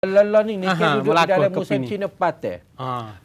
Lelah ni, ni duduk di dalam musim Cina patah.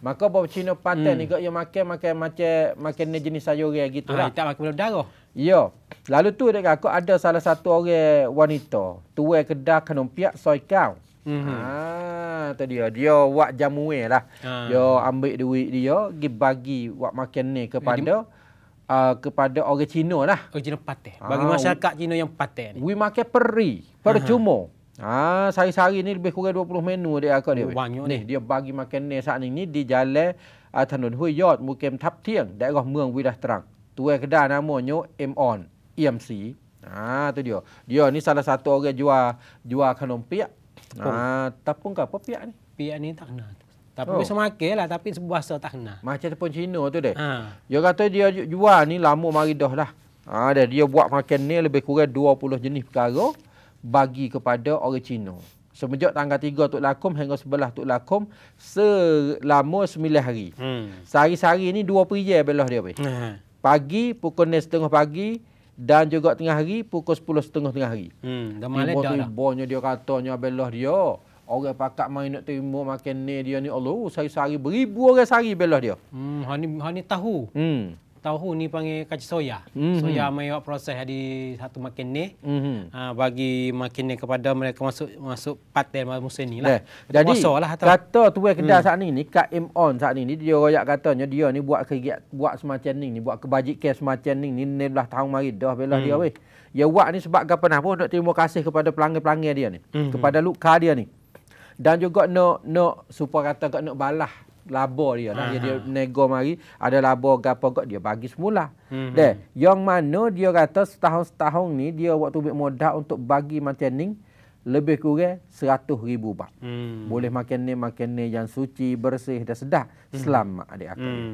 Maka bawa Cina patah hmm. ni, kau yang makan, makan macam, makan ni jenis sayur yang gitu ah, lah. Tak makan belum darah. Ya. Lalu tu, dekat aku ada salah satu orang wanita. Tua kedah kanung soy kau. Mm -hmm. Ah, ha, tu dia. Dia buat jamu lah. Ha. Dia ambil duit dia, dia bagi buat makan ni kepada... Dia... Uh, kepada orang Cina lah. Orang oh, Cina patah. Bagi ha, masyarakat Cina yang patah ni. We makan peri. Percuma. Aha. Ah, ha, sehari-hari ni lebih kurang 20 menu dia aku dia. Oh, ni. ni dia bagi makan ni saat ni, ni di jalan uh, Tanun Hui Yod Mukim Tap Tiang daerah Mereng Widah Terang. Tu yang kedai namanya M On EMC. Ah, ha, tu dia. Dia ni salah satu orang jual jual kanon piak. Ah, tapung ke apa piak ni? Piak ni tak kenal. Tapi oh. bisa lah tapi sebuah so tak kenal. Macam tepung Cina tu dia. Ha. Dia kata dia jual ni lama mari dah lah. Ha, dia, dia buat makan ni lebih kurang 20 jenis perkara bagi kepada orang Cina. Semenjak tanggal 3 Tok Lakom hingga sebelah Tok Lakum selama 9 hari. Hmm. Sehari-hari ni dua perjal belah dia. Hmm. Pagi pukul 9 setengah pagi dan juga tengah hari pukul 10 setengah tengah hari. Hmm. Dan malam dah lah. dia katanya belah dia. Orang pakak main nak terima makan ni dia ni Allah. Sehari-hari beribu orang sehari belah dia. Hmm. Hani, hani tahu. Hmm tahu ni panggil kacang soya. Mm-hmm. Soya mai awak proses di satu makin ni. Mm-hmm. Uh, bagi makin ni kepada mereka masuk masuk patel musim ni lah. Yeah. Jadi lah, kata tu yang kedai hmm. saat ni ni kat M on saat ni ni dia royak katanya dia ni buat kegiat buat semacam ni ni buat kebajikan semacam ni ni ni belah tahun mari dah belah hmm. dia weh. Dia buat ni sebab gapo nah pun nak terima kasih kepada pelanggan-pelanggan dia ni. Mm-hmm. Kepada luka dia ni. Dan juga nak nak supaya kata nak balas labor dia lah. Dia, nego mari, ada labor gapo kok dia bagi semula. Hmm. Deh, yang mana dia kata setahun-setahun ni dia waktu ambil modal untuk bagi macam ni lebih kurang 100 ribu bak. Hmm. Boleh makan ni makan ni yang suci, bersih dan sedap. Hmm. Selamat adik aku. Hmm.